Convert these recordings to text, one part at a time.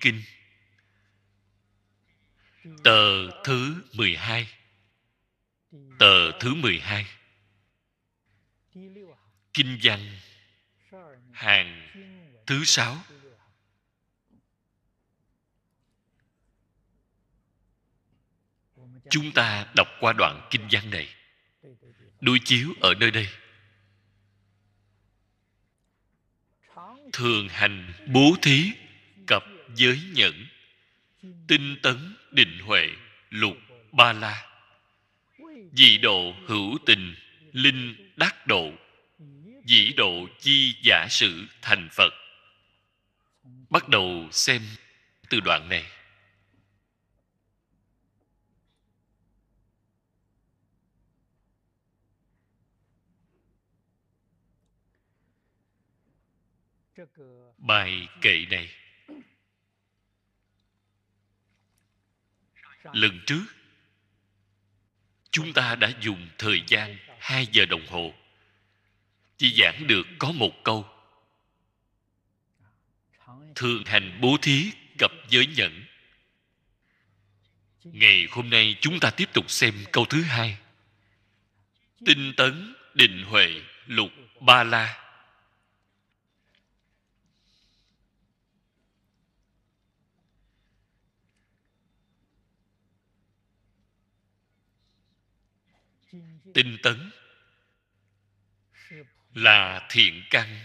Kinh Tờ thứ 12 Tờ thứ 12 Kinh văn Hàng thứ sáu Chúng ta đọc qua đoạn kinh văn này Đối chiếu ở nơi đây Thường hành bố thí giới nhẫn tinh tấn định huệ lục ba la dị độ hữu tình linh đắc độ dĩ độ chi giả sử thành phật bắt đầu xem từ đoạn này bài kệ này lần trước chúng ta đã dùng thời gian hai giờ đồng hồ chỉ giảng được có một câu thường hành bố thí gặp giới nhẫn ngày hôm nay chúng ta tiếp tục xem câu thứ hai tinh tấn định huệ lục ba la tinh tấn là thiện căn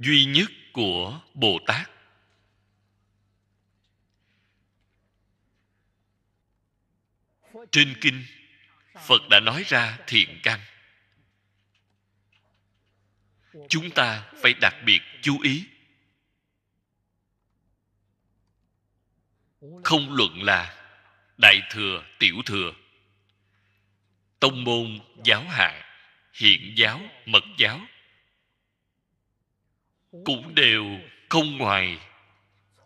duy nhất của bồ tát trên kinh phật đã nói ra thiện căn chúng ta phải đặc biệt chú ý không luận là đại thừa tiểu thừa tông môn giáo hạ hiện giáo mật giáo cũng đều không ngoài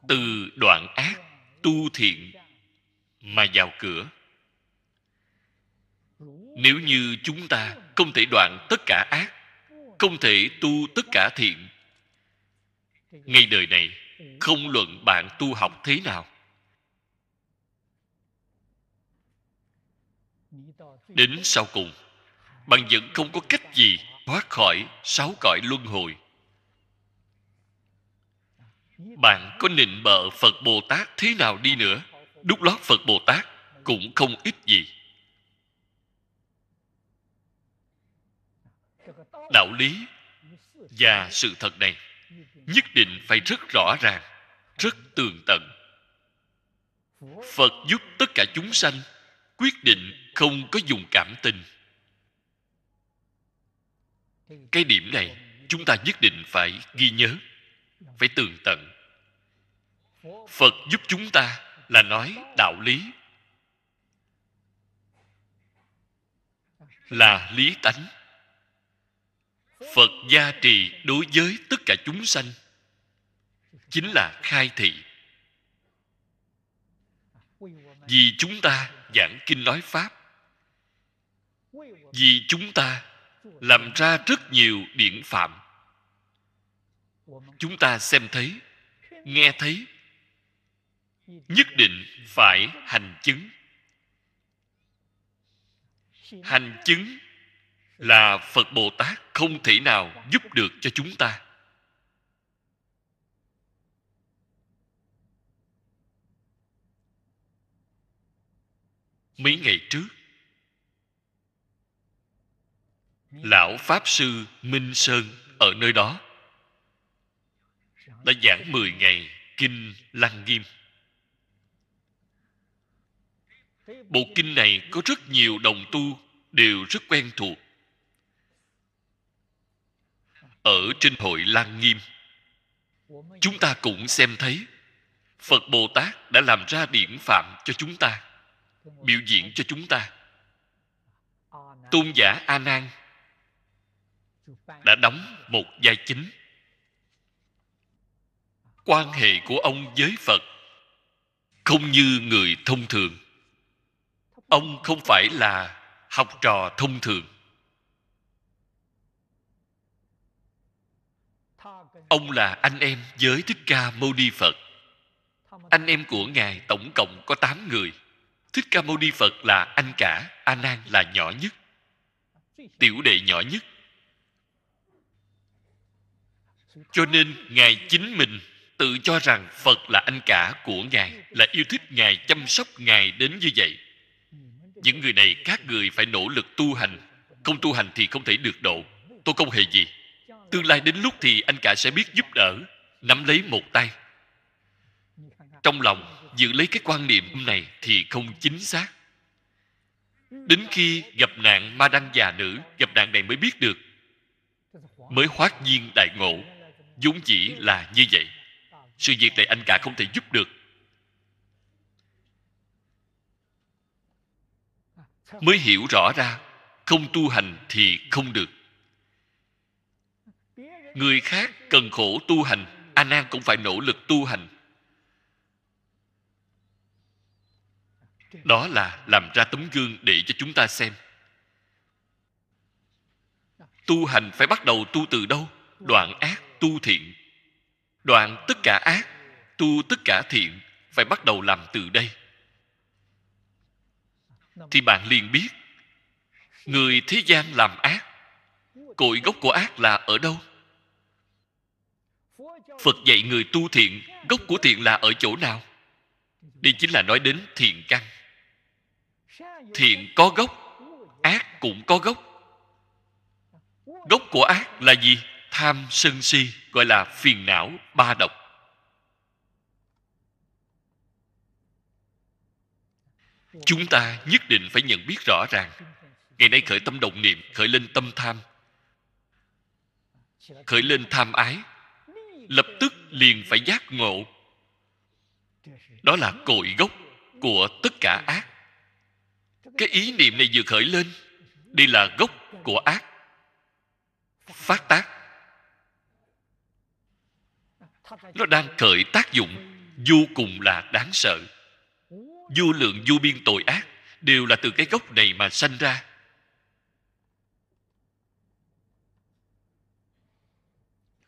từ đoạn ác tu thiện mà vào cửa nếu như chúng ta không thể đoạn tất cả ác không thể tu tất cả thiện ngay đời này không luận bạn tu học thế nào đến sau cùng bạn vẫn không có cách gì thoát khỏi sáu cõi luân hồi bạn có nịnh bợ phật bồ tát thế nào đi nữa đúc lót phật bồ tát cũng không ít gì đạo lý và sự thật này nhất định phải rất rõ ràng rất tường tận phật giúp tất cả chúng sanh quyết định không có dùng cảm tình cái điểm này chúng ta nhất định phải ghi nhớ phải tường tận phật giúp chúng ta là nói đạo lý là lý tánh phật gia trì đối với tất cả chúng sanh chính là khai thị vì chúng ta giảng kinh nói pháp vì chúng ta làm ra rất nhiều điển phạm chúng ta xem thấy nghe thấy nhất định phải hành chứng hành chứng là phật bồ tát không thể nào giúp được cho chúng ta mấy ngày trước lão pháp sư minh sơn ở nơi đó đã giảng 10 ngày kinh lăng nghiêm bộ kinh này có rất nhiều đồng tu đều rất quen thuộc ở trên hội lăng nghiêm chúng ta cũng xem thấy phật bồ tát đã làm ra điển phạm cho chúng ta biểu diễn cho chúng ta tôn giả a nan đã đóng một vai chính quan hệ của ông với phật không như người thông thường ông không phải là học trò thông thường ông là anh em với thích ca mâu ni phật anh em của ngài tổng cộng có tám người thích ca mâu ni phật là anh cả a nan là nhỏ nhất tiểu đệ nhỏ nhất cho nên ngài chính mình tự cho rằng phật là anh cả của ngài là yêu thích ngài chăm sóc ngài đến như vậy những người này các người phải nỗ lực tu hành không tu hành thì không thể được độ tôi không hề gì tương lai đến lúc thì anh cả sẽ biết giúp đỡ nắm lấy một tay trong lòng giữ lấy cái quan niệm này thì không chính xác đến khi gặp nạn ma đăng già nữ gặp nạn này mới biết được mới hoát nhiên đại ngộ vốn chỉ là như vậy sự việc này anh cả không thể giúp được mới hiểu rõ ra không tu hành thì không được người khác cần khổ tu hành a nan cũng phải nỗ lực tu hành đó là làm ra tấm gương để cho chúng ta xem tu hành phải bắt đầu tu từ đâu đoạn ác tu thiện đoạn tất cả ác tu tất cả thiện phải bắt đầu làm từ đây thì bạn liền biết người thế gian làm ác cội gốc của ác là ở đâu phật dạy người tu thiện gốc của thiện là ở chỗ nào đây chính là nói đến thiện căn thiện có gốc ác cũng có gốc gốc của ác là gì tham sân si gọi là phiền não ba độc chúng ta nhất định phải nhận biết rõ ràng ngày nay khởi tâm đồng niệm khởi lên tâm tham khởi lên tham ái lập tức liền phải giác ngộ đó là cội gốc của tất cả ác cái ý niệm này vừa khởi lên đây là gốc của ác phát tác nó đang khởi tác dụng vô cùng là đáng sợ vô lượng vô biên tội ác đều là từ cái gốc này mà sanh ra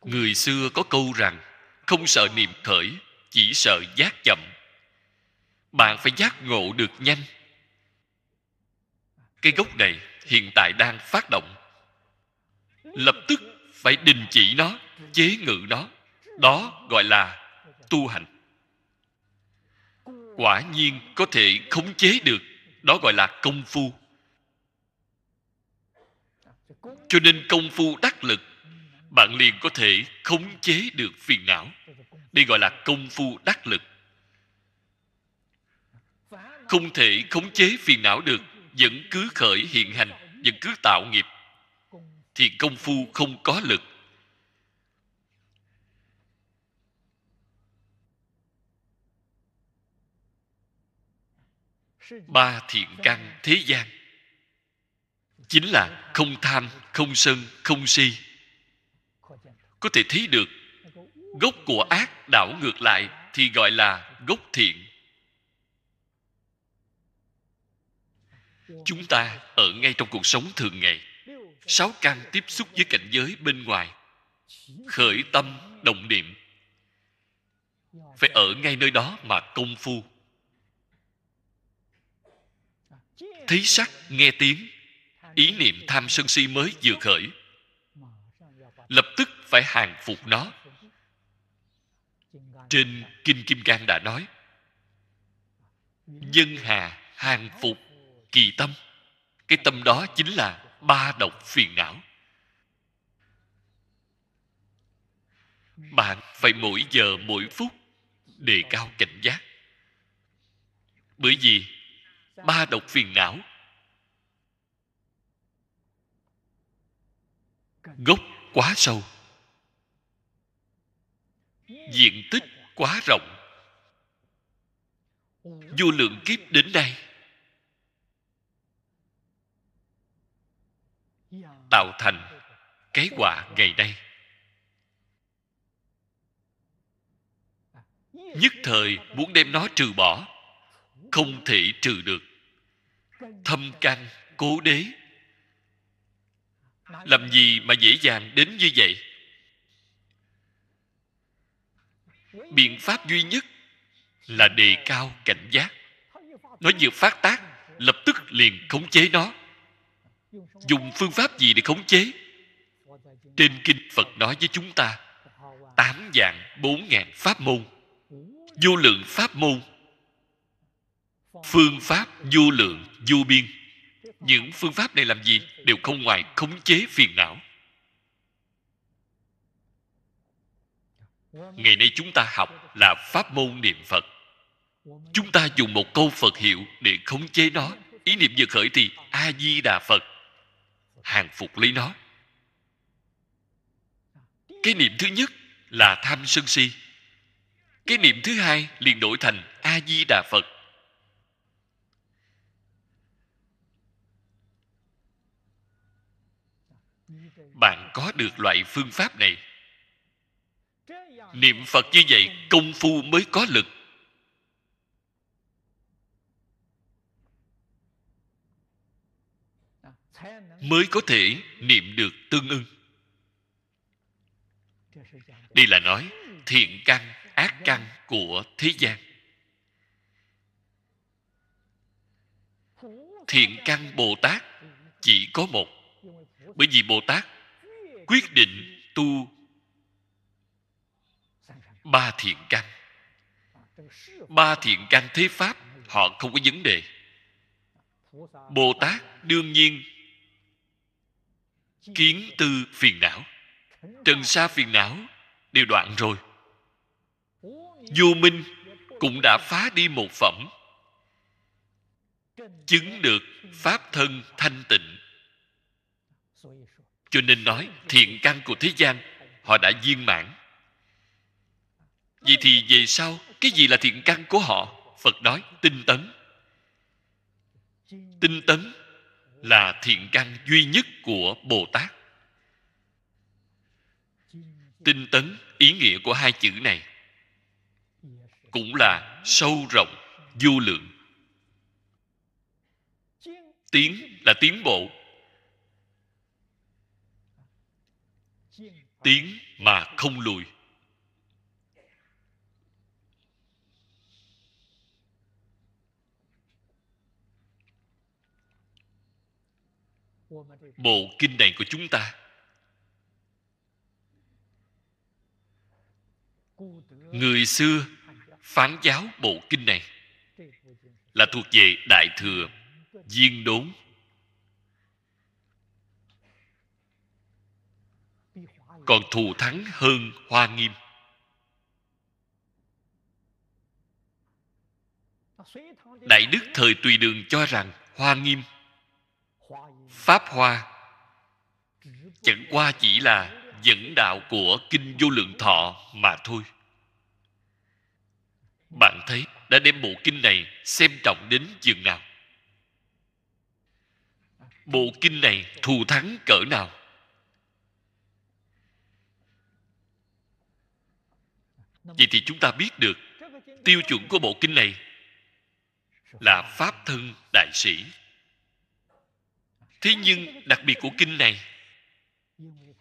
người xưa có câu rằng không sợ niềm khởi chỉ sợ giác chậm bạn phải giác ngộ được nhanh cái gốc này hiện tại đang phát động lập tức phải đình chỉ nó chế ngự nó đó gọi là tu hành quả nhiên có thể khống chế được đó gọi là công phu cho nên công phu đắc lực bạn liền có thể khống chế được phiền não đây gọi là công phu đắc lực không thể khống chế phiền não được vẫn cứ khởi hiện hành vẫn cứ tạo nghiệp thì công phu không có lực ba thiện căn thế gian chính là không tham không sân không si có thể thấy được gốc của ác đảo ngược lại thì gọi là gốc thiện chúng ta ở ngay trong cuộc sống thường ngày sáu căn tiếp xúc với cảnh giới bên ngoài khởi tâm động niệm phải ở ngay nơi đó mà công phu thấy sắc nghe tiếng ý niệm tham sân si mới vừa khởi lập tức phải hàng phục nó trên kinh kim cang đã nói dân hà hàng phục kỳ tâm cái tâm đó chính là ba độc phiền não bạn phải mỗi giờ mỗi phút đề cao cảnh giác bởi vì ba độc phiền não gốc quá sâu diện tích quá rộng vô lượng kiếp đến đây, tạo thành cái quả ngày nay nhất thời muốn đem nó trừ bỏ không thể trừ được thâm căn cố đế làm gì mà dễ dàng đến như vậy biện pháp duy nhất là đề cao cảnh giác nó vừa phát tác lập tức liền khống chế nó dùng phương pháp gì để khống chế trên kinh phật nói với chúng ta tám dạng bốn ngàn pháp môn vô lượng pháp môn phương pháp vô lượng vô biên những phương pháp này làm gì đều không ngoài khống chế phiền não ngày nay chúng ta học là pháp môn niệm phật chúng ta dùng một câu phật hiệu để khống chế nó ý niệm vừa khởi thì a di đà phật hàng phục lấy nó cái niệm thứ nhất là tham sân si cái niệm thứ hai liền đổi thành a di đà phật bạn có được loại phương pháp này niệm phật như vậy công phu mới có lực mới có thể niệm được tương ưng đây là nói thiện căn ác căn của thế gian thiện căn bồ tát chỉ có một bởi vì bồ tát quyết định tu ba thiện căn ba thiện căn thế pháp họ không có vấn đề bồ tát đương nhiên kiến tư phiền não trần sa phiền não đều đoạn rồi vô minh cũng đã phá đi một phẩm chứng được pháp thân thanh tịnh cho nên nói thiện căn của thế gian họ đã viên mãn vậy thì về sau cái gì là thiện căn của họ phật nói tinh tấn tinh tấn là thiện căn duy nhất của bồ tát tinh tấn ý nghĩa của hai chữ này cũng là sâu rộng vô lượng tiến là tiến bộ tiến mà không lùi bộ kinh này của chúng ta người xưa phán giáo bộ kinh này là thuộc về đại thừa viên đốn còn thù thắng hơn hoa nghiêm đại đức thời tùy đường cho rằng hoa nghiêm pháp hoa chẳng qua chỉ là dẫn đạo của kinh vô lượng thọ mà thôi bạn thấy đã đem bộ kinh này xem trọng đến chừng nào bộ kinh này thù thắng cỡ nào vậy thì chúng ta biết được tiêu chuẩn của bộ kinh này là pháp thân đại sĩ thế nhưng đặc biệt của kinh này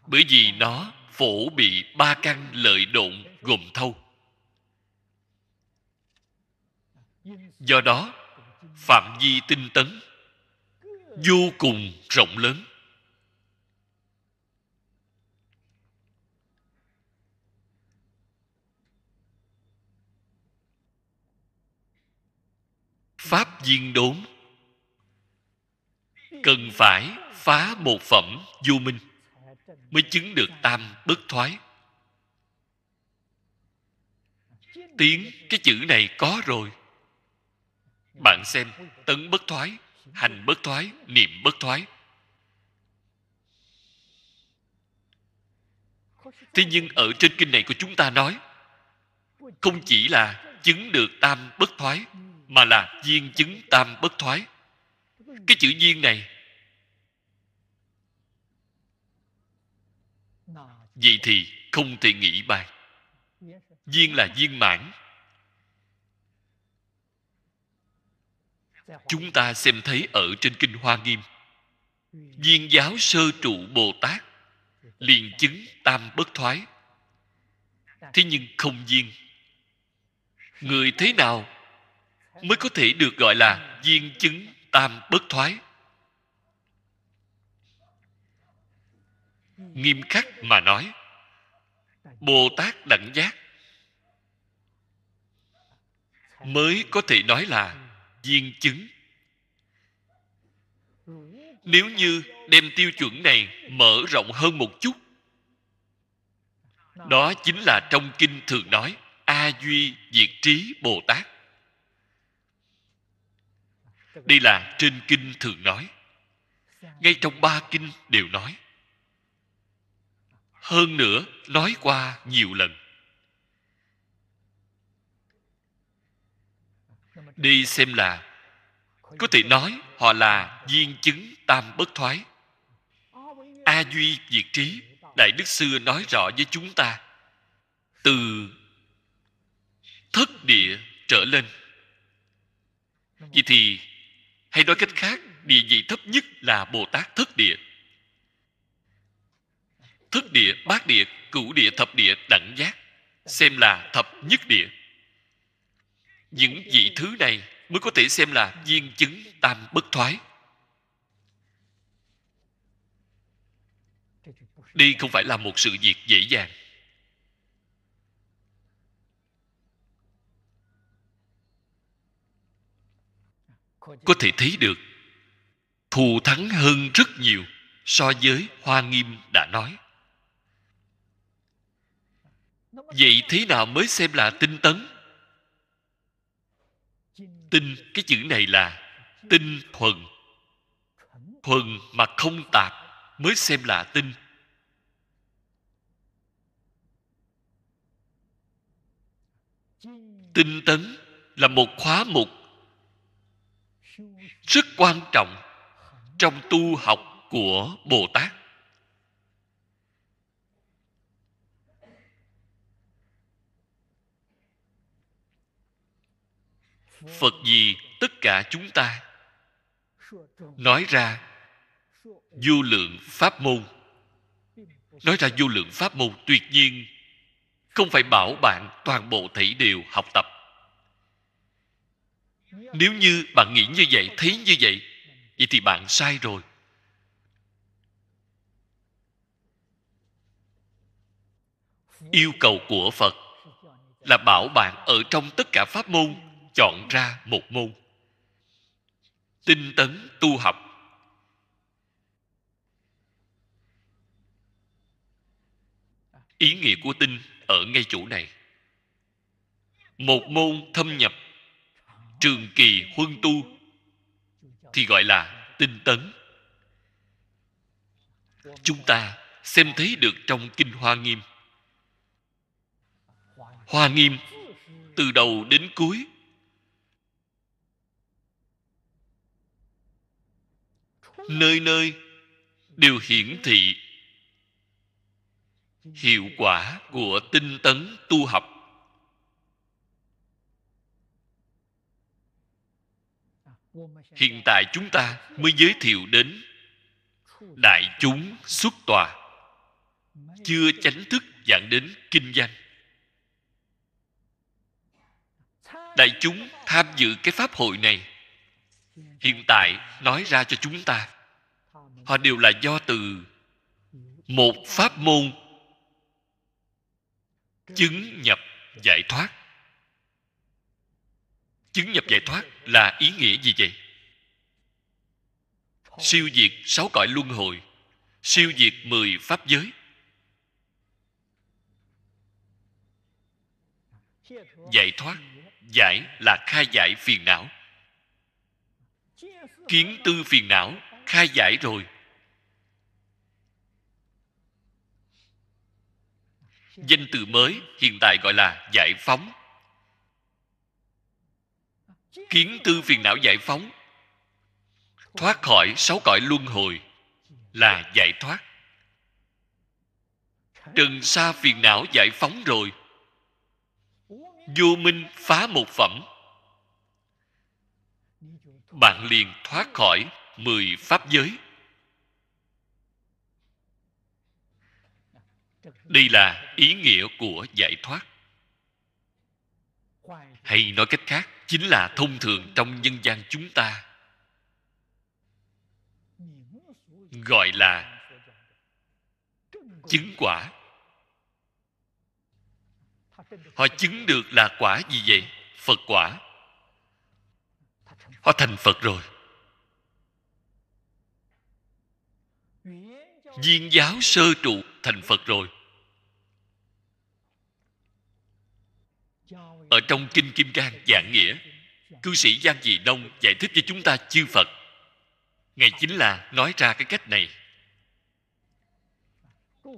bởi vì nó phổ bị ba căn lợi độn gồm thâu do đó phạm vi tinh tấn vô cùng rộng lớn pháp viên đốn cần phải phá một phẩm vô minh mới chứng được tam bất thoái tiếng cái chữ này có rồi bạn xem tấn bất thoái hành bất thoái niệm bất thoái thế nhưng ở trên kinh này của chúng ta nói không chỉ là chứng được tam bất thoái mà là viên chứng tam bất thoái cái chữ viên này vậy thì không thể nghĩ bài viên là viên mãn chúng ta xem thấy ở trên kinh hoa nghiêm viên giáo sơ trụ bồ tát liền chứng tam bất thoái thế nhưng không viên người thế nào mới có thể được gọi là viên chứng tam bất thoái nghiêm khắc mà nói bồ tát đẳng giác mới có thể nói là viên chứng nếu như đem tiêu chuẩn này mở rộng hơn một chút đó chính là trong kinh thường nói a duy diệt trí bồ tát đây là trên kinh thường nói ngay trong ba kinh đều nói hơn nữa nói qua nhiều lần đi xem là có thể nói họ là viên chứng tam bất thoái a duy diệt trí đại đức xưa nói rõ với chúng ta từ thất địa trở lên vậy thì hay nói cách khác địa vị thấp nhất là bồ tát thất địa thất địa bát địa cửu địa thập địa đẳng giác xem là thập nhất địa những vị thứ này mới có thể xem là viên chứng tam bất thoái đây không phải là một sự việc dễ dàng có thể thấy được thù thắng hơn rất nhiều so với hoa nghiêm đã nói vậy thế nào mới xem là tinh tấn tinh cái chữ này là tinh thuần thuần mà không tạp mới xem là tinh tinh tấn là một khóa mục rất quan trọng trong tu học của bồ tát phật gì tất cả chúng ta nói ra vô lượng pháp môn nói ra vô lượng pháp môn tuyệt nhiên không phải bảo bạn toàn bộ thảy đều học tập nếu như bạn nghĩ như vậy thấy như vậy vậy thì bạn sai rồi yêu cầu của phật là bảo bạn ở trong tất cả pháp môn chọn ra một môn tinh tấn tu học ý nghĩa của tinh ở ngay chỗ này một môn thâm nhập trường kỳ huân tu thì gọi là tinh tấn chúng ta xem thấy được trong kinh hoa nghiêm hoa nghiêm từ đầu đến cuối nơi nơi đều hiển thị hiệu quả của tinh tấn tu học hiện tại chúng ta mới giới thiệu đến đại chúng xuất tòa chưa chánh thức dạng đến kinh doanh đại chúng tham dự cái pháp hội này hiện tại nói ra cho chúng ta họ đều là do từ một pháp môn chứng nhập giải thoát chứng nhập giải thoát là ý nghĩa gì vậy siêu diệt sáu cõi luân hồi siêu diệt mười pháp giới giải thoát giải là khai giải phiền não kiến tư phiền não khai giải rồi danh từ mới hiện tại gọi là giải phóng kiến tư phiền não giải phóng thoát khỏi sáu cõi luân hồi là giải thoát trần xa phiền não giải phóng rồi vô minh phá một phẩm bạn liền thoát khỏi mười pháp giới đây là ý nghĩa của giải thoát hay nói cách khác chính là thông thường trong nhân gian chúng ta gọi là chứng quả họ chứng được là quả gì vậy phật quả họ thành phật rồi viên giáo sơ trụ thành phật rồi ở trong kinh kim cang giảng nghĩa cư sĩ giang dị đông giải thích cho chúng ta chư phật ngài chính là nói ra cái cách này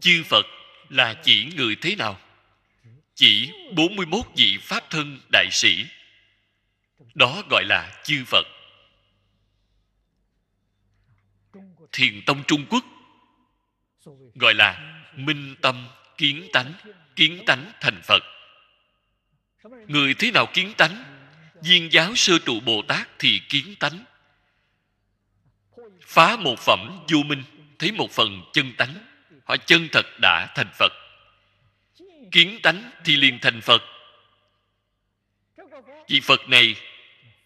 chư phật là chỉ người thế nào chỉ 41 vị pháp thân đại sĩ đó gọi là chư phật thiền tông trung quốc gọi là minh tâm kiến tánh kiến tánh thành phật người thế nào kiến tánh viên giáo sơ trụ bồ tát thì kiến tánh phá một phẩm vô minh thấy một phần chân tánh họ chân thật đã thành phật kiến tánh thì liền thành phật vị phật này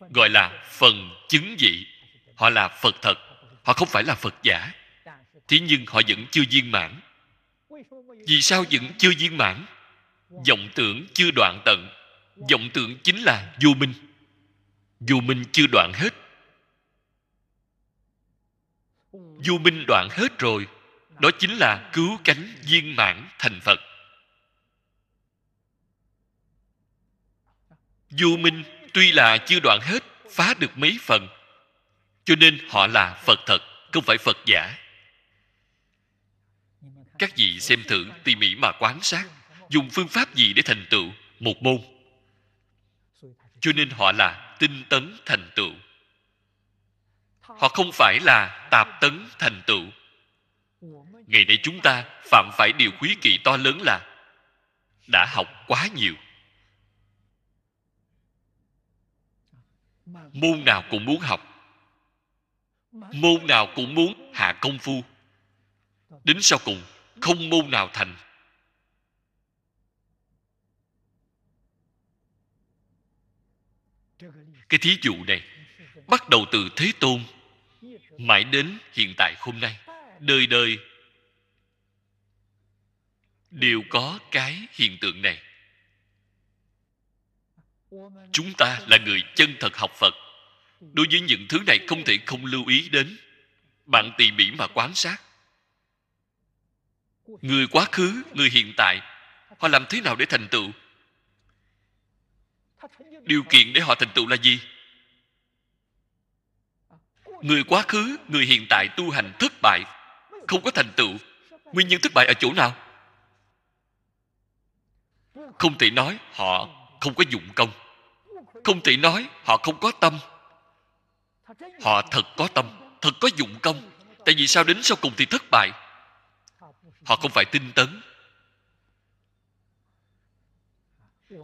gọi là phần chứng dị họ là phật thật họ không phải là phật giả thế nhưng họ vẫn chưa viên mãn vì sao vẫn chưa viên mãn vọng tưởng chưa đoạn tận vọng tưởng chính là vô minh vô minh chưa đoạn hết vô minh đoạn hết rồi đó chính là cứu cánh viên mãn thành phật vô minh tuy là chưa đoạn hết phá được mấy phần cho nên họ là phật thật không phải phật giả các vị xem thử tỉ mỉ mà quán sát dùng phương pháp gì để thành tựu một môn cho nên họ là tinh tấn thành tựu họ không phải là tạp tấn thành tựu ngày nay chúng ta phạm phải điều quý kỵ to lớn là đã học quá nhiều môn nào cũng muốn học môn nào cũng muốn hạ công phu đến sau cùng không môn nào thành cái thí dụ này bắt đầu từ thế tôn mãi đến hiện tại hôm nay đời đời đều có cái hiện tượng này chúng ta là người chân thật học phật đối với những thứ này không thể không lưu ý đến bạn tỉ mỉ mà quan sát người quá khứ người hiện tại họ làm thế nào để thành tựu điều kiện để họ thành tựu là gì người quá khứ người hiện tại tu hành thất bại không có thành tựu nguyên nhân thất bại ở chỗ nào không thể nói họ không có dụng công không thể nói họ không có tâm họ thật có tâm thật có dụng công tại vì sao đến sau cùng thì thất bại họ không phải tinh tấn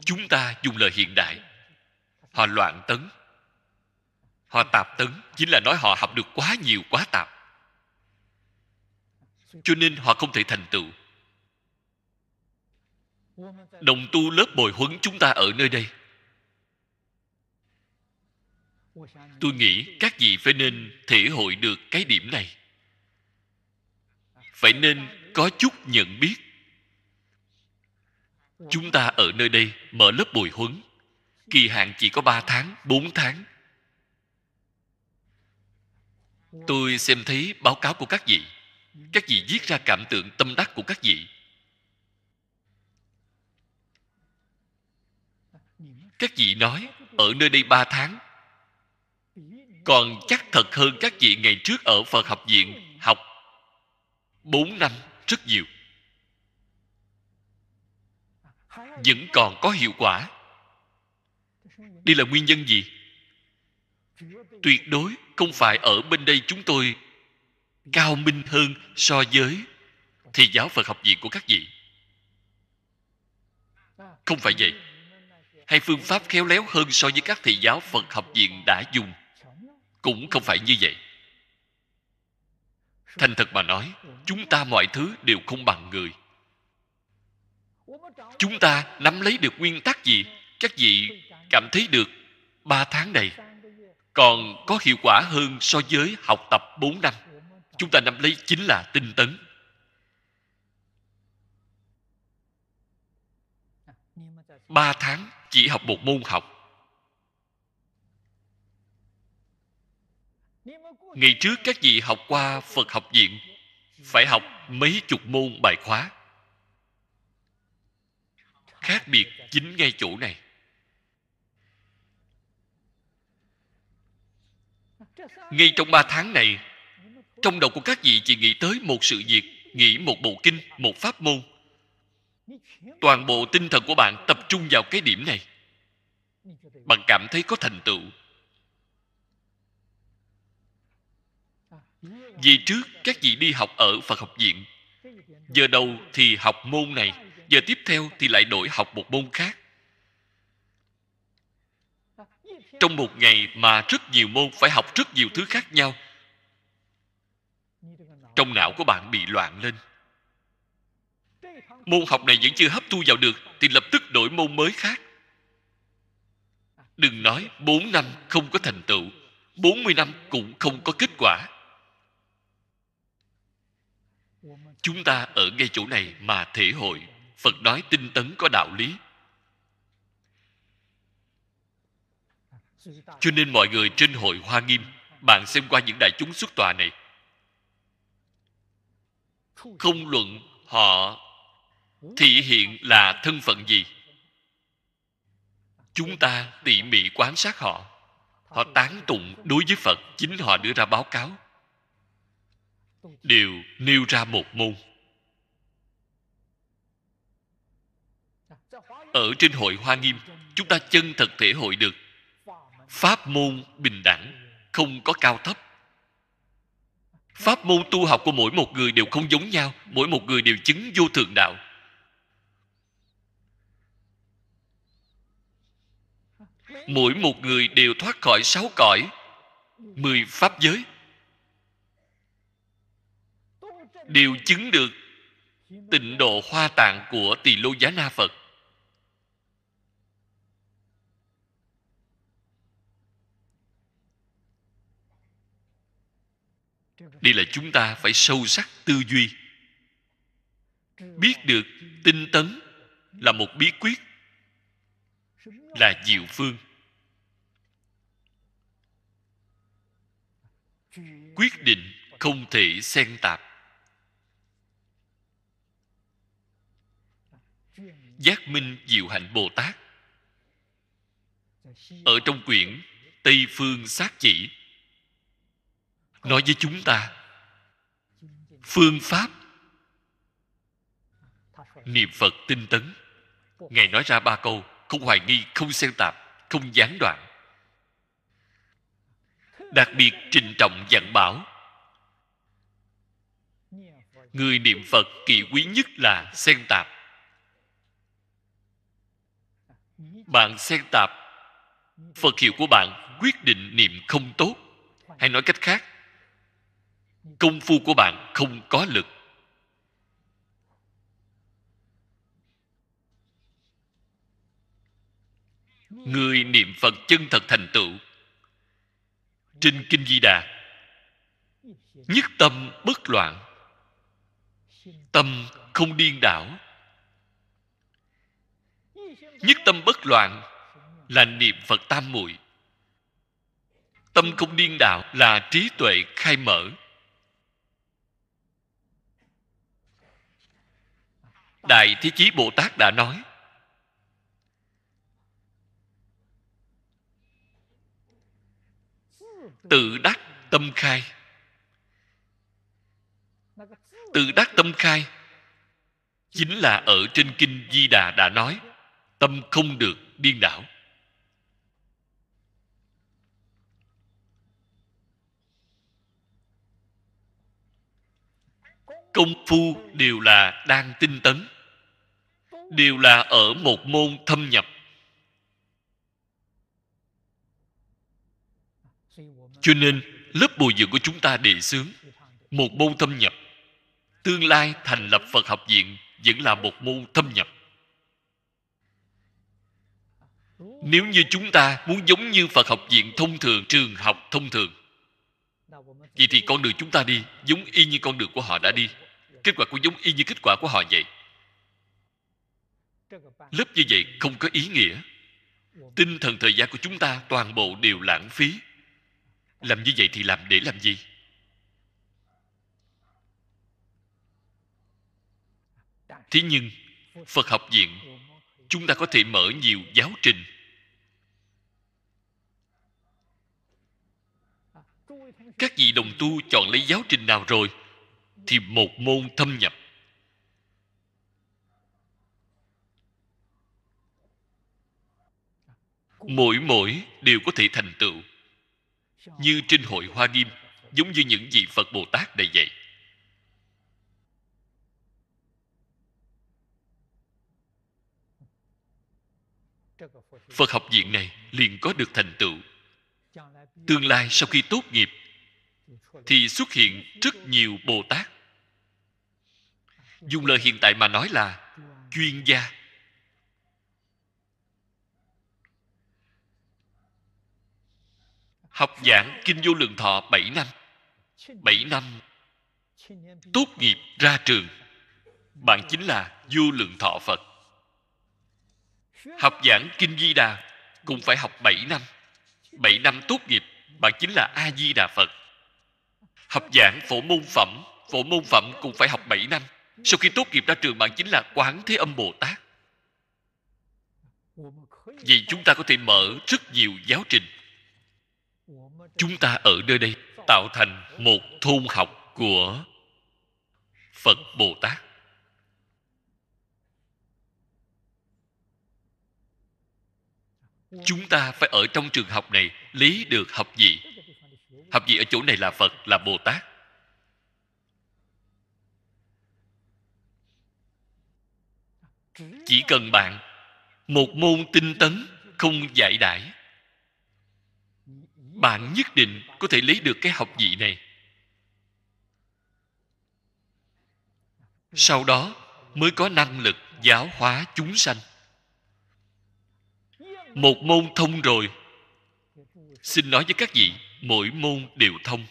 chúng ta dùng lời hiện đại họ loạn tấn họ tạp tấn chính là nói họ học được quá nhiều quá tạp cho nên họ không thể thành tựu đồng tu lớp bồi huấn chúng ta ở nơi đây tôi nghĩ các vị phải nên thể hội được cái điểm này phải nên có chút nhận biết chúng ta ở nơi đây mở lớp bồi huấn kỳ hạn chỉ có 3 tháng 4 tháng tôi xem thấy báo cáo của các vị các vị viết ra cảm tưởng tâm đắc của các vị các vị nói ở nơi đây 3 tháng còn chắc thật hơn các vị ngày trước ở phật học viện học 4 năm rất nhiều vẫn còn có hiệu quả đây là nguyên nhân gì tuyệt đối không phải ở bên đây chúng tôi cao minh hơn so với thì giáo phật học viện của các vị không phải vậy hay phương pháp khéo léo hơn so với các thầy giáo phật học viện đã dùng cũng không phải như vậy thành thật mà nói chúng ta mọi thứ đều không bằng người chúng ta nắm lấy được nguyên tắc gì các vị cảm thấy được ba tháng này còn có hiệu quả hơn so với học tập bốn năm chúng ta nắm lấy chính là tinh tấn ba tháng chỉ học một môn học ngày trước các vị học qua phật học viện phải học mấy chục môn bài khóa khác biệt chính ngay chỗ này ngay trong ba tháng này trong đầu của các vị chỉ nghĩ tới một sự việc nghĩ một bộ kinh một pháp môn toàn bộ tinh thần của bạn tập trung vào cái điểm này bạn cảm thấy có thành tựu vì trước các vị đi học ở phật học viện giờ đầu thì học môn này giờ tiếp theo thì lại đổi học một môn khác trong một ngày mà rất nhiều môn phải học rất nhiều thứ khác nhau trong não của bạn bị loạn lên môn học này vẫn chưa hấp thu vào được thì lập tức đổi môn mới khác đừng nói 4 năm không có thành tựu 40 năm cũng không có kết quả chúng ta ở ngay chỗ này mà thể hội phật nói tinh tấn có đạo lý cho nên mọi người trên hội hoa nghiêm bạn xem qua những đại chúng xuất tòa này không luận họ thị hiện là thân phận gì chúng ta tỉ mỉ quan sát họ họ tán tụng đối với phật chính họ đưa ra báo cáo đều nêu ra một môn ở trên hội hoa nghiêm chúng ta chân thật thể hội được pháp môn bình đẳng không có cao thấp pháp môn tu học của mỗi một người đều không giống nhau mỗi một người đều chứng vô thượng đạo mỗi một người đều thoát khỏi sáu cõi mười pháp giới đều chứng được tịnh độ hoa tạng của tỳ lô giá na phật đây là chúng ta phải sâu sắc tư duy biết được tinh tấn là một bí quyết là diệu phương quyết định không thể xen tạp giác minh diệu hạnh bồ tát ở trong quyển tây phương sát chỉ nói với chúng ta phương pháp niệm phật tinh tấn ngài nói ra ba câu không hoài nghi không xen tạp không gián đoạn đặc biệt trình trọng dặn bảo người niệm phật kỳ quý nhất là xen tạp bạn xen tạp phật hiệu của bạn quyết định niệm không tốt hay nói cách khác công phu của bạn không có lực người niệm phật chân thật thành tựu trên kinh di đà nhất tâm bất loạn tâm không điên đảo nhất tâm bất loạn là niệm phật tam muội tâm không điên đạo là trí tuệ khai mở đại thế chí bồ tát đã nói tự đắc tâm khai tự đắc tâm khai chính là ở trên kinh di đà đã nói tâm không được điên đảo công phu đều là đang tinh tấn đều là ở một môn thâm nhập cho nên lớp bồi dưỡng của chúng ta đề xướng một môn thâm nhập tương lai thành lập phật học viện vẫn là một môn thâm nhập nếu như chúng ta muốn giống như phật học viện thông thường trường học thông thường vậy thì con đường chúng ta đi giống y như con đường của họ đã đi kết quả cũng giống y như kết quả của họ vậy lớp như vậy không có ý nghĩa tinh thần thời gian của chúng ta toàn bộ đều lãng phí làm như vậy thì làm để làm gì thế nhưng phật học viện chúng ta có thể mở nhiều giáo trình các vị đồng tu chọn lấy giáo trình nào rồi thì một môn thâm nhập mỗi mỗi đều có thể thành tựu như trên hội hoa nghiêm giống như những vị phật bồ tát này dạy. phật học viện này liền có được thành tựu tương lai sau khi tốt nghiệp thì xuất hiện rất nhiều bồ tát dùng lời hiện tại mà nói là chuyên gia học giảng kinh vô lượng thọ 7 năm 7 năm tốt nghiệp ra trường bạn chính là vô lượng thọ phật học giảng kinh di đà cũng phải học 7 năm 7 năm tốt nghiệp bạn chính là a di đà phật Học giảng phổ môn phẩm, phổ môn phẩm cũng phải học 7 năm. Sau khi tốt nghiệp ra trường bạn chính là Quán Thế Âm Bồ Tát. Vì chúng ta có thể mở rất nhiều giáo trình. Chúng ta ở nơi đây tạo thành một thôn học của Phật Bồ Tát. Chúng ta phải ở trong trường học này lấy được học gì học gì ở chỗ này là phật là bồ tát chỉ cần bạn một môn tinh tấn không giải đãi bạn nhất định có thể lấy được cái học vị này sau đó mới có năng lực giáo hóa chúng sanh một môn thông rồi xin nói với các vị mỗi môn đều thông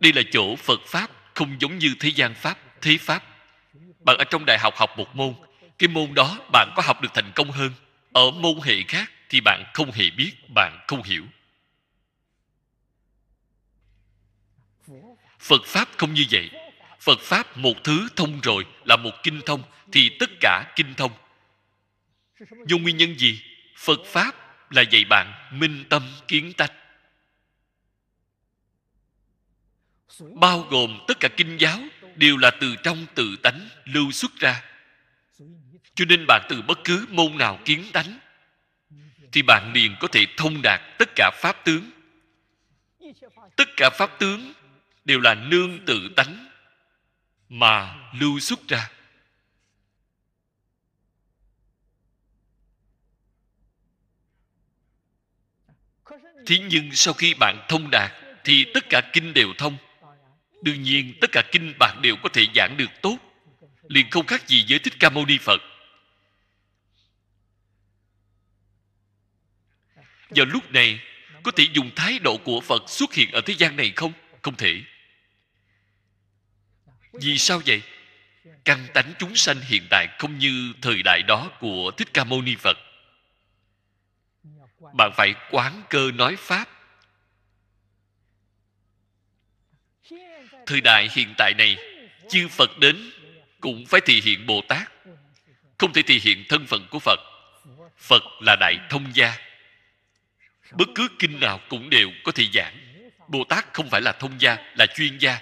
đây là chỗ phật pháp không giống như thế gian pháp thế pháp bạn ở trong đại học học một môn cái môn đó bạn có học được thành công hơn ở môn hệ khác thì bạn không hề biết bạn không hiểu phật pháp không như vậy phật pháp một thứ thông rồi là một kinh thông thì tất cả kinh thông do nguyên nhân gì phật pháp là dạy bạn minh tâm kiến tánh bao gồm tất cả kinh giáo đều là từ trong tự tánh lưu xuất ra cho nên bạn từ bất cứ môn nào kiến tánh thì bạn liền có thể thông đạt tất cả pháp tướng tất cả pháp tướng đều là nương tự tánh mà lưu xuất ra thế nhưng sau khi bạn thông đạt thì tất cả kinh đều thông đương nhiên tất cả kinh bạn đều có thể giảng được tốt liền không khác gì với thích ca mâu ni phật vào lúc này có thể dùng thái độ của phật xuất hiện ở thế gian này không không thể vì sao vậy căn tánh chúng sanh hiện tại không như thời đại đó của thích ca mâu ni phật bạn phải quán cơ nói pháp thời đại hiện tại này chư phật đến cũng phải thị hiện bồ tát không thể thị hiện thân phận của phật phật là đại thông gia bất cứ kinh nào cũng đều có thể giảng bồ tát không phải là thông gia là chuyên gia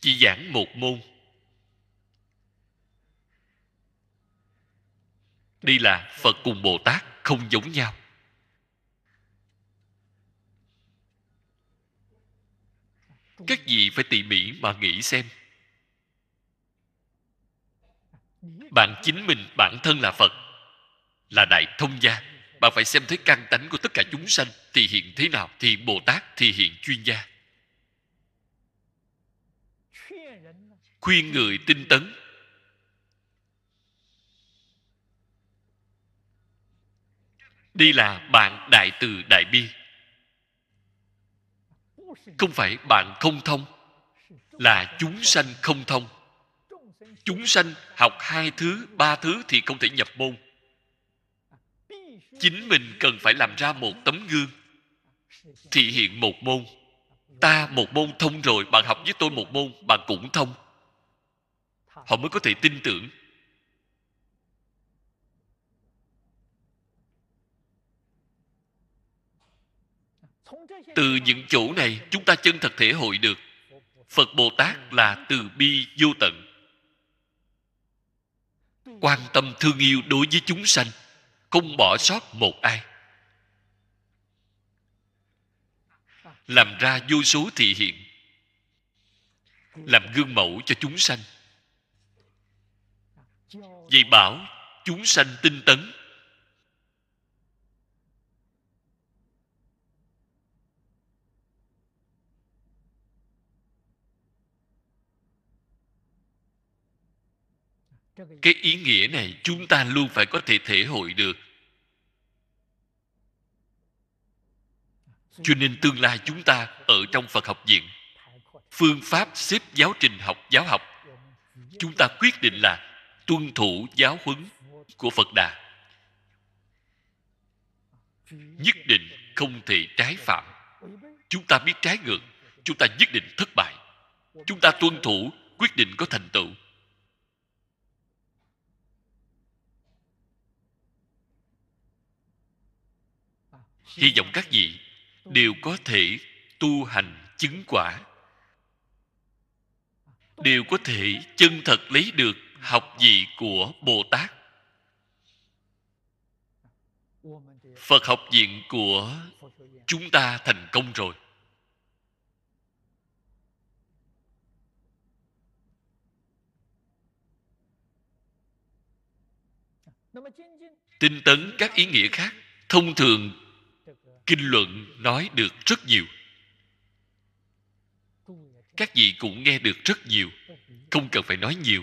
chỉ giảng một môn đây là phật cùng bồ tát không giống nhau các vị phải tỉ mỉ mà nghĩ xem bạn chính mình bản thân là phật là đại thông gia bạn phải xem thấy căn tánh của tất cả chúng sanh thì hiện thế nào thì bồ tát thì hiện chuyên gia khuyên người tinh tấn đây là bạn đại từ đại bi không phải bạn không thông là chúng sanh không thông chúng sanh học hai thứ ba thứ thì không thể nhập môn chính mình cần phải làm ra một tấm gương thị hiện một môn ta một môn thông rồi bạn học với tôi một môn bạn cũng thông họ mới có thể tin tưởng từ những chỗ này chúng ta chân thật thể hội được phật bồ tát là từ bi vô tận quan tâm thương yêu đối với chúng sanh không bỏ sót một ai làm ra vô số thị hiện làm gương mẫu cho chúng sanh dạy bảo chúng sanh tinh tấn cái ý nghĩa này chúng ta luôn phải có thể thể hội được cho nên tương lai chúng ta ở trong phật học viện phương pháp xếp giáo trình học giáo học chúng ta quyết định là tuân thủ giáo huấn của phật đà nhất định không thể trái phạm chúng ta biết trái ngược chúng ta nhất định thất bại chúng ta tuân thủ quyết định có thành tựu hy vọng các vị đều có thể tu hành chứng quả đều có thể chân thật lấy được học vị của bồ tát phật học viện của chúng ta thành công rồi tinh tấn các ý nghĩa khác thông thường kinh luận nói được rất nhiều các vị cũng nghe được rất nhiều không cần phải nói nhiều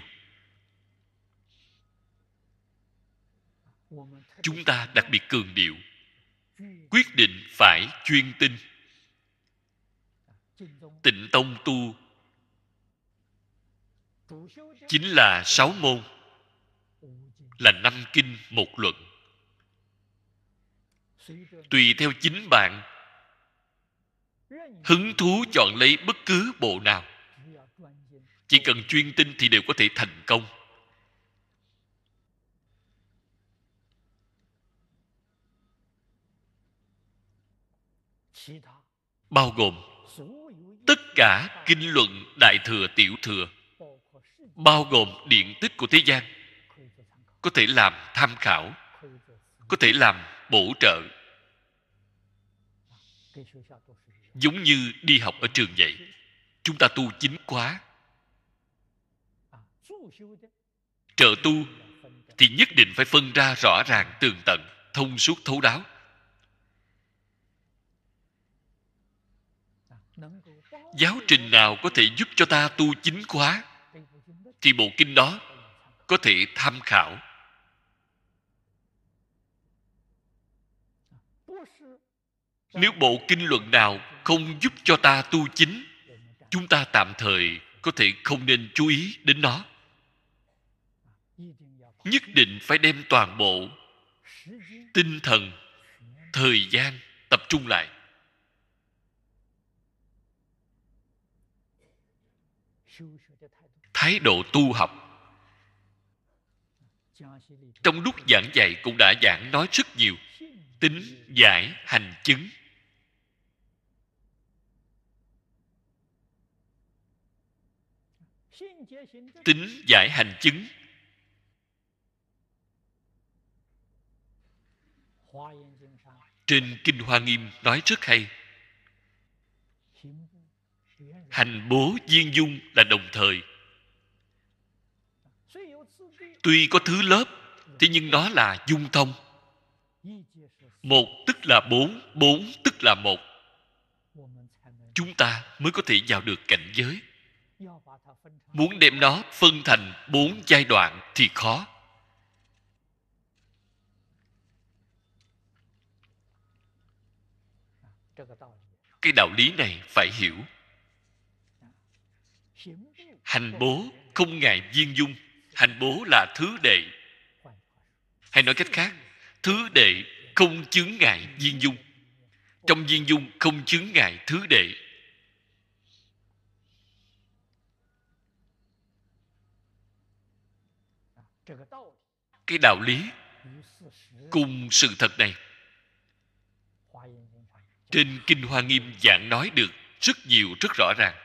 chúng ta đặc biệt cường điệu quyết định phải chuyên tinh tịnh tông tu chính là sáu môn là năm kinh một luận tùy theo chính bạn hứng thú chọn lấy bất cứ bộ nào chỉ cần chuyên tinh thì đều có thể thành công bao gồm tất cả kinh luận đại thừa tiểu thừa bao gồm điện tích của thế gian có thể làm tham khảo có thể làm bổ trợ giống như đi học ở trường vậy chúng ta tu chính quá trợ tu thì nhất định phải phân ra rõ ràng tường tận thông suốt thấu đáo giáo trình nào có thể giúp cho ta tu chính quá thì bộ kinh đó có thể tham khảo nếu bộ kinh luận nào không giúp cho ta tu chính chúng ta tạm thời có thể không nên chú ý đến nó nhất định phải đem toàn bộ tinh thần thời gian tập trung lại thái độ tu học trong lúc giảng dạy cũng đã giảng nói rất nhiều tính giải hành chứng tính giải hành chứng trên kinh hoa nghiêm nói rất hay hành bố viên dung là đồng thời tuy có thứ lớp thế nhưng nó là dung thông một tức là bốn bốn tức là một chúng ta mới có thể vào được cảnh giới muốn đem nó phân thành bốn giai đoạn thì khó cái đạo lý này phải hiểu hành bố không ngại viên dung hành bố là thứ đệ hay nói cách khác thứ đệ không chứng ngại viên dung trong viên dung không chứng ngại thứ đệ cái đạo lý cùng sự thật này trên kinh hoa nghiêm giảng nói được rất nhiều rất rõ ràng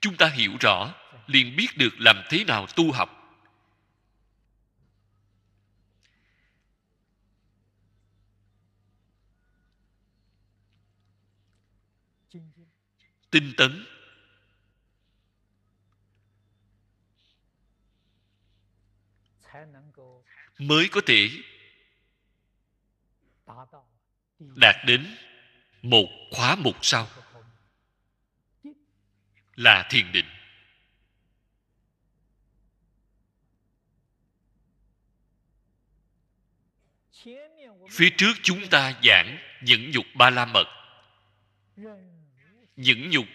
chúng ta hiểu rõ liền biết được làm thế nào tu học tinh tấn mới có thể đạt đến một khóa mục sau là thiền định phía trước chúng ta giảng những nhục ba la mật những nhục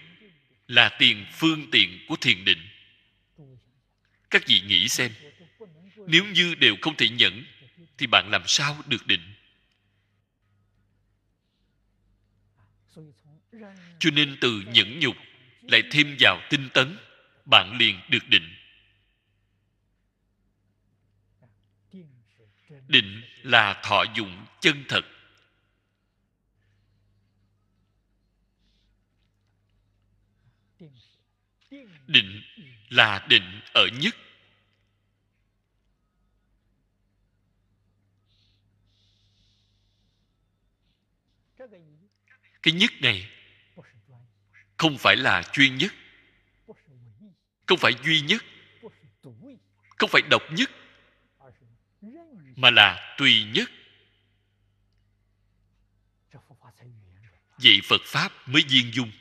là tiền phương tiện của thiền định các vị nghĩ xem nếu như đều không thể nhẫn thì bạn làm sao được định cho nên từ nhẫn nhục lại thêm vào tinh tấn bạn liền được định định là thọ dụng chân thật định là định ở nhất cái nhất này không phải là chuyên nhất không phải duy nhất không phải độc nhất mà là tùy nhất vậy phật pháp mới viên dung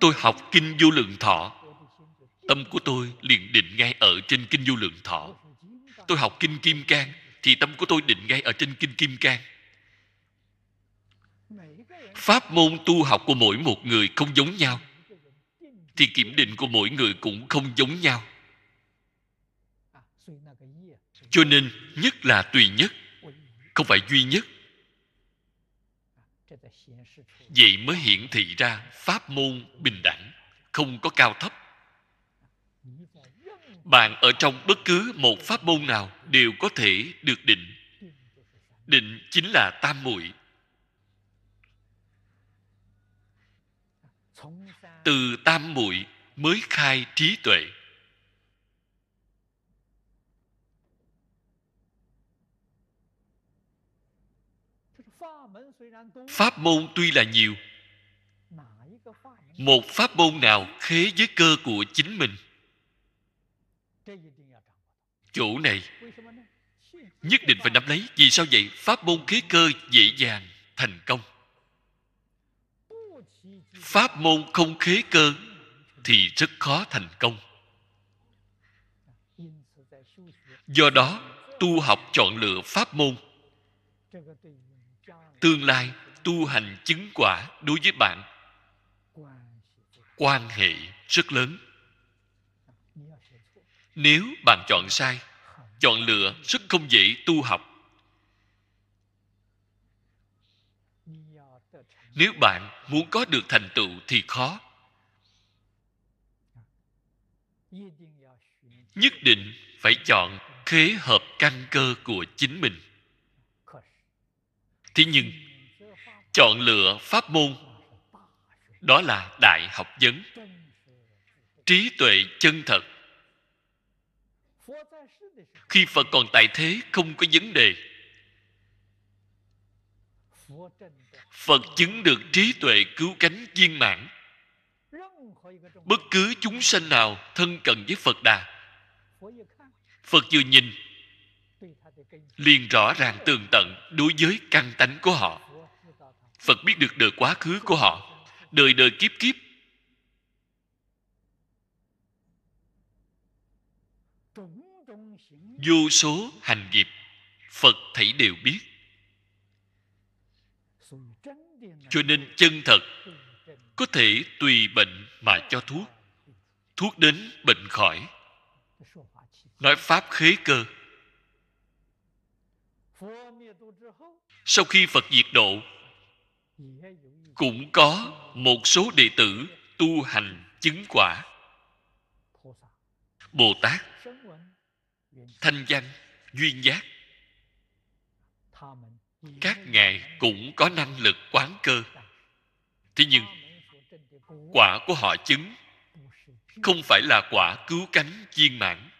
tôi học kinh vô lượng thọ tâm của tôi liền định ngay ở trên kinh vô lượng thọ tôi học kinh kim cang thì tâm của tôi định ngay ở trên kinh kim cang pháp môn tu học của mỗi một người không giống nhau thì kiểm định của mỗi người cũng không giống nhau cho nên nhất là tùy nhất không phải duy nhất vậy mới hiển thị ra pháp môn bình đẳng không có cao thấp bạn ở trong bất cứ một pháp môn nào đều có thể được định định chính là tam muội từ tam muội mới khai trí tuệ pháp môn tuy là nhiều một pháp môn nào khế với cơ của chính mình chỗ này nhất định phải nắm lấy vì sao vậy pháp môn khế cơ dễ dàng thành công pháp môn không khế cơ thì rất khó thành công do đó tu học chọn lựa pháp môn tương lai tu hành chứng quả đối với bạn quan hệ rất lớn nếu bạn chọn sai chọn lựa rất không dễ tu học nếu bạn muốn có được thành tựu thì khó nhất định phải chọn khế hợp căn cơ của chính mình thế nhưng chọn lựa pháp môn đó là đại học vấn trí tuệ chân thật khi phật còn tại thế không có vấn đề phật chứng được trí tuệ cứu cánh viên mãn bất cứ chúng sanh nào thân cận với phật đà phật vừa nhìn liền rõ ràng tường tận đối với căn tánh của họ phật biết được đời quá khứ của họ đời đời kiếp kiếp vô số hành nghiệp phật thảy đều biết cho nên chân thật có thể tùy bệnh mà cho thuốc thuốc đến bệnh khỏi nói pháp khế cơ sau khi phật diệt độ cũng có một số đệ tử tu hành chứng quả bồ tát thanh danh duyên giác các ngài cũng có năng lực quán cơ thế nhưng quả của họ chứng không phải là quả cứu cánh viên mãn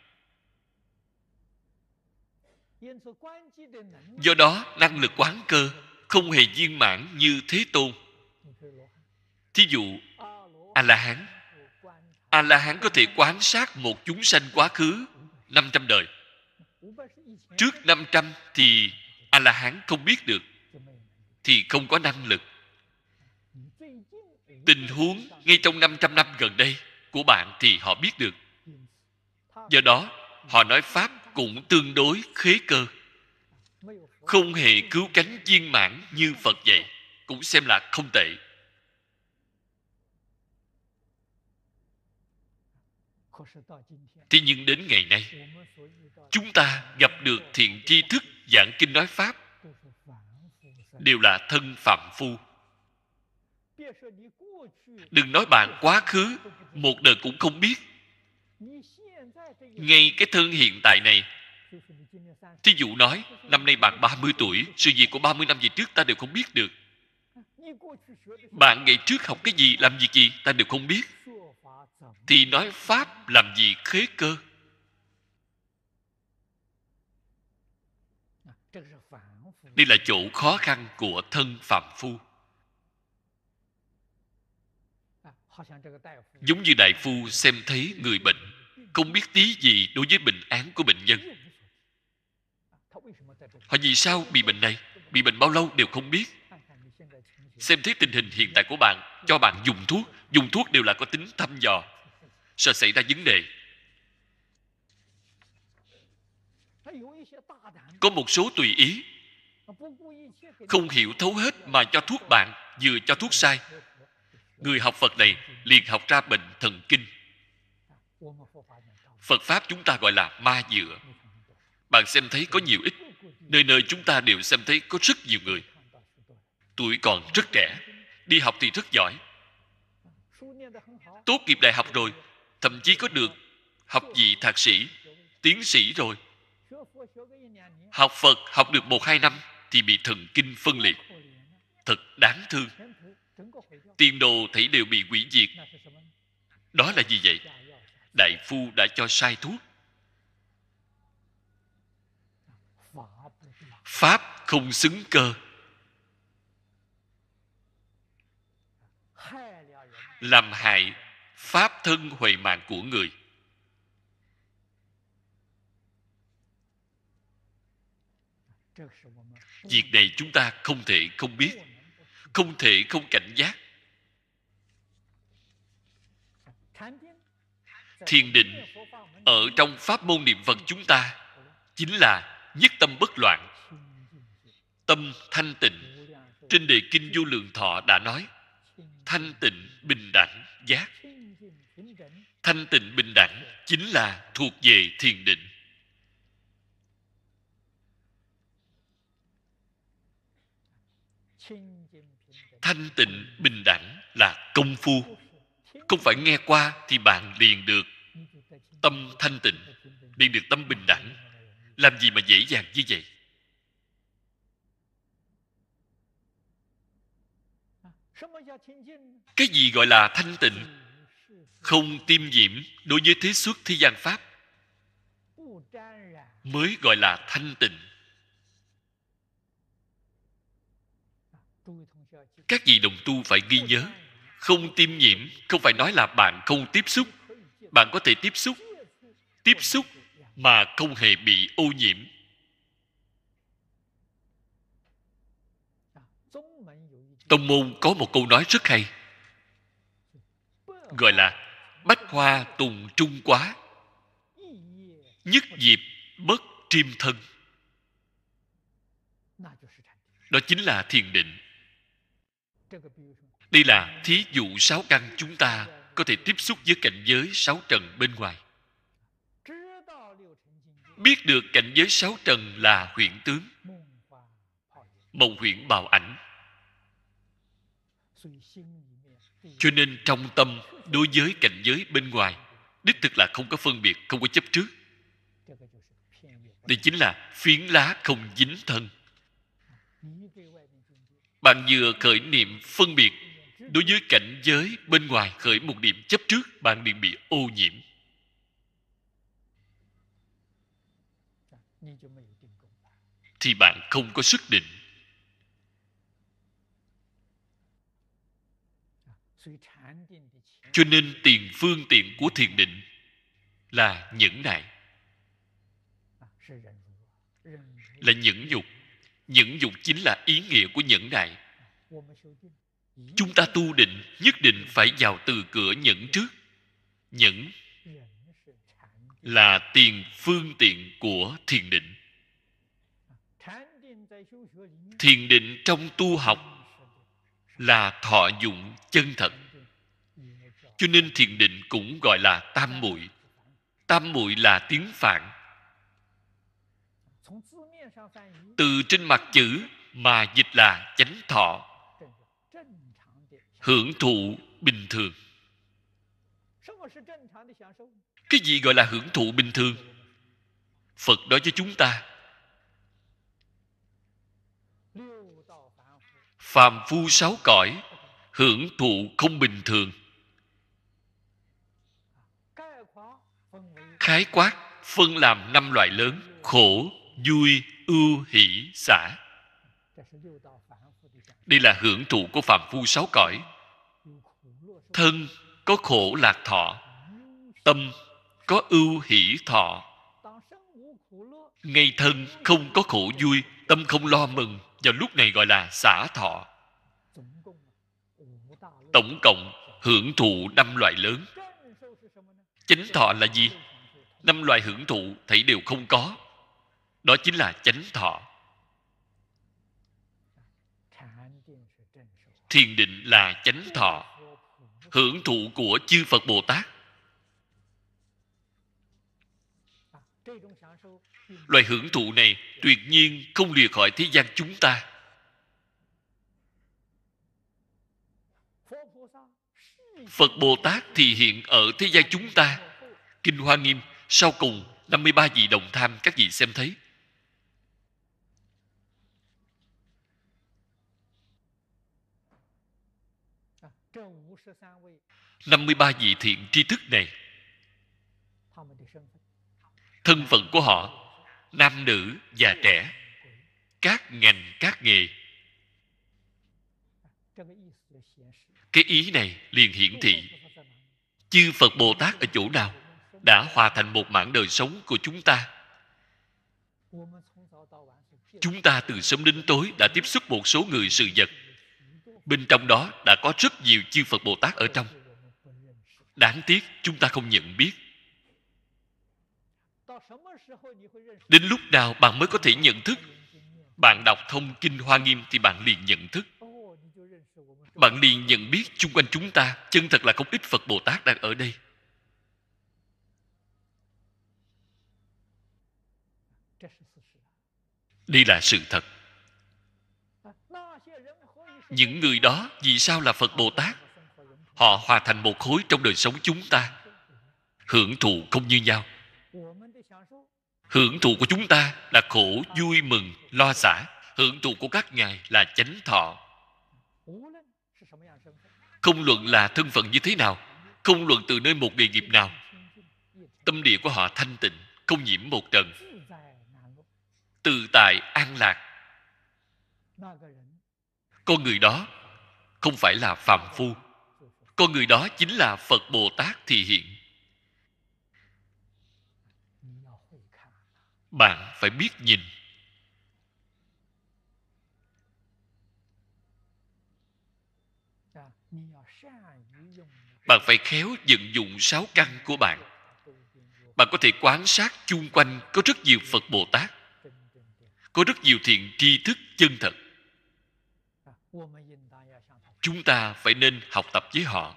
do đó năng lực quán cơ không hề viên mãn như thế tôn thí dụ a la hán a la hán có thể quán sát một chúng sanh quá khứ 500 đời trước 500 thì a la hán không biết được thì không có năng lực tình huống ngay trong 500 năm gần đây của bạn thì họ biết được do đó họ nói pháp cũng tương đối khế cơ không hề cứu cánh viên mãn như phật vậy cũng xem là không tệ thế nhưng đến ngày nay chúng ta gặp được thiện tri thức giảng kinh nói pháp đều là thân phạm phu đừng nói bạn quá khứ một đời cũng không biết ngay cái thân hiện tại này thí dụ nói năm nay bạn 30 tuổi sự việc của 30 năm về trước ta đều không biết được bạn ngày trước học cái gì làm gì gì ta đều không biết thì nói pháp làm gì khế cơ đây là chỗ khó khăn của thân phạm phu giống như đại phu xem thấy người bệnh không biết tí gì đối với bệnh án của bệnh nhân họ vì sao bị bệnh này bị bệnh bao lâu đều không biết xem thấy tình hình hiện tại của bạn cho bạn dùng thuốc dùng thuốc đều là có tính thăm dò sợ xảy ra vấn đề có một số tùy ý không hiểu thấu hết mà cho thuốc bạn vừa cho thuốc sai người học phật này liền học ra bệnh thần kinh phật pháp chúng ta gọi là ma dựa bạn xem thấy có nhiều ít nơi nơi chúng ta đều xem thấy có rất nhiều người tuổi còn rất trẻ đi học thì rất giỏi tốt nghiệp đại học rồi thậm chí có được học vị thạc sĩ tiến sĩ rồi học phật học được một hai năm thì bị thần kinh phân liệt thật đáng thương tiên đồ thấy đều bị hủy diệt đó là gì vậy đại phu đã cho sai thuốc pháp không xứng cơ làm hại pháp thân huệ mạng của người việc này chúng ta không thể không biết không thể không cảnh giác thiền định ở trong pháp môn niệm phật chúng ta chính là nhất tâm bất loạn tâm thanh tịnh trên đề kinh vô lượng thọ đã nói thanh tịnh bình đẳng giác thanh tịnh bình đẳng chính là thuộc về thiền định thanh tịnh bình đẳng là công phu không phải nghe qua thì bạn liền được tâm thanh tịnh liền được tâm bình đẳng làm gì mà dễ dàng như vậy cái gì gọi là thanh tịnh không tiêm nhiễm đối với thế xuất thế gian pháp mới gọi là thanh tịnh các vị đồng tu phải ghi nhớ không tiêm nhiễm không phải nói là bạn không tiếp xúc bạn có thể tiếp xúc tiếp xúc mà không hề bị ô nhiễm tông môn có một câu nói rất hay gọi là bách hoa tùng trung quá nhất diệp bất triêm thân đó chính là thiền định đây là thí dụ sáu căn chúng ta có thể tiếp xúc với cảnh giới sáu trần bên ngoài biết được cảnh giới sáu trần là huyện tướng mộng huyện bào ảnh cho nên trong tâm đối với cảnh giới bên ngoài đích thực là không có phân biệt không có chấp trước đây chính là phiến lá không dính thân bạn vừa khởi niệm phân biệt đối với cảnh giới bên ngoài khởi một niệm chấp trước bạn liền bị ô nhiễm thì bạn không có sức định cho nên tiền phương tiện của thiền định là nhẫn nại là nhẫn nhục Nhẫn dục chính là ý nghĩa của nhẫn nại. Chúng ta tu định nhất định phải vào từ cửa nhẫn trước. Nhẫn là tiền phương tiện của thiền định. Thiền định trong tu học là thọ dụng chân thật. Cho nên thiền định cũng gọi là tam muội. Tam muội là tiếng phạn từ trên mặt chữ mà dịch là chánh thọ hưởng thụ bình thường cái gì gọi là hưởng thụ bình thường phật nói với chúng ta phàm phu sáu cõi hưởng thụ không bình thường khái quát phân làm năm loại lớn khổ vui ưu hỷ xả đây là hưởng thụ của phạm phu sáu cõi thân có khổ lạc thọ tâm có ưu hỷ thọ ngay thân không có khổ vui tâm không lo mừng vào lúc này gọi là xả thọ tổng cộng hưởng thụ năm loại lớn chánh thọ là gì năm loại hưởng thụ thảy đều không có đó chính là chánh thọ thiền định là chánh thọ hưởng thụ của chư phật bồ tát Loại hưởng thụ này tuyệt nhiên không lìa khỏi thế gian chúng ta Phật Bồ Tát thì hiện ở thế gian chúng ta. Kinh Hoa Nghiêm sau cùng 53 vị đồng tham các vị xem thấy. 53 vị thiện tri thức này thân phận của họ nam nữ già trẻ các ngành các nghề cái ý này liền hiển thị chư phật bồ tát ở chỗ nào đã hòa thành một mảng đời sống của chúng ta chúng ta từ sớm đến tối đã tiếp xúc một số người sự vật bên trong đó đã có rất nhiều chư phật bồ tát ở trong đáng tiếc chúng ta không nhận biết đến lúc nào bạn mới có thể nhận thức bạn đọc thông kinh hoa nghiêm thì bạn liền nhận thức bạn liền nhận biết chung quanh chúng ta chân thật là không ít phật bồ tát đang ở đây đây là sự thật những người đó vì sao là phật bồ tát họ hòa thành một khối trong đời sống chúng ta hưởng thụ không như nhau hưởng thụ của chúng ta là khổ vui mừng lo xả hưởng thụ của các ngài là chánh thọ không luận là thân phận như thế nào không luận từ nơi một địa nghiệp nào tâm địa của họ thanh tịnh không nhiễm một trần tự tại an lạc con người đó không phải là phàm phu con người đó chính là phật bồ tát thị hiện bạn phải biết nhìn bạn phải khéo vận dụng sáu căn của bạn bạn có thể quan sát chung quanh có rất nhiều phật bồ tát có rất nhiều thiện tri thức chân thật chúng ta phải nên học tập với họ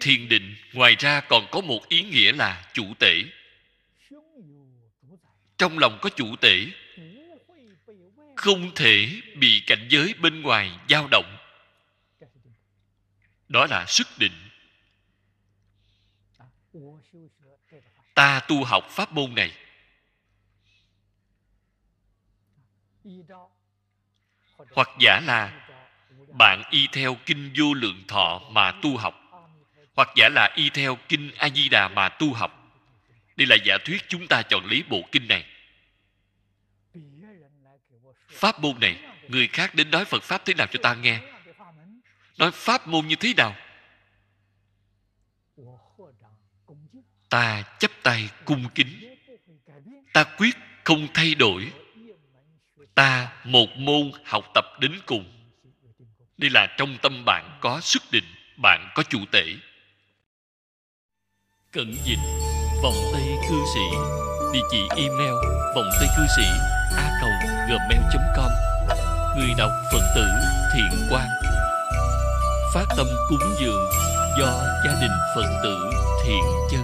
thiền định ngoài ra còn có một ý nghĩa là chủ tể trong lòng có chủ tể không thể bị cảnh giới bên ngoài dao động đó là sức định à, ta tu học pháp môn này hoặc giả là bạn y theo kinh vô lượng thọ mà tu học hoặc giả là y theo kinh a di đà mà tu học đây là giả thuyết chúng ta chọn lý bộ kinh này pháp môn này người khác đến nói phật pháp thế nào cho ta nghe nói pháp môn như thế nào ta chấp tay cung kính ta quyết không thay đổi ta một môn học tập đến cùng đây là trong tâm bạn có xuất định bạn có chủ tể cận dịch vòng tay cư sĩ địa chỉ email vòng tay cư sĩ a gmail com người đọc phật tử thiện quan, phát tâm cúng dường do gia đình phật tử thiện chân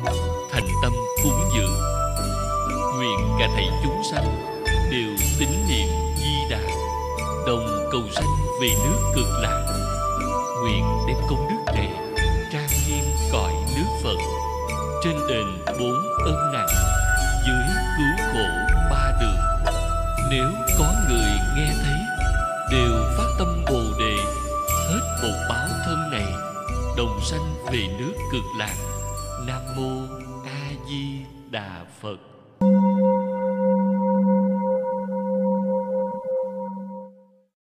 thành tâm cúng dường nguyện cả thầy chúng sanh đều tín niệm di đà đồng cầu sanh về nước cực lạc nguyện đem công đức này trang nghiêm cõi nước phật trên đền bốn ơn nặng dưới cứu khổ ba đường nếu có người nghe thấy đều phát tâm bồ đề hết bột báo thân này đồng sanh về nước cực lạc nam mô di đà phật